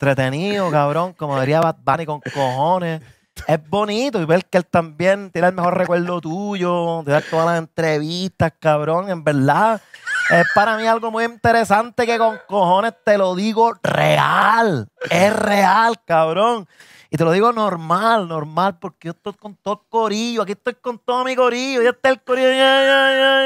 entretenido, cabrón, como diría Bad Bunny con cojones. Es bonito y ver que él también tiene el mejor recuerdo tuyo, de todas las entrevistas, cabrón, en verdad. Es para mí algo muy interesante que con cojones te lo digo real. Es real, cabrón. Y te lo digo normal, normal, porque yo estoy con todo el corillo. Aquí estoy con todo mi corillo. Ya está el corillo.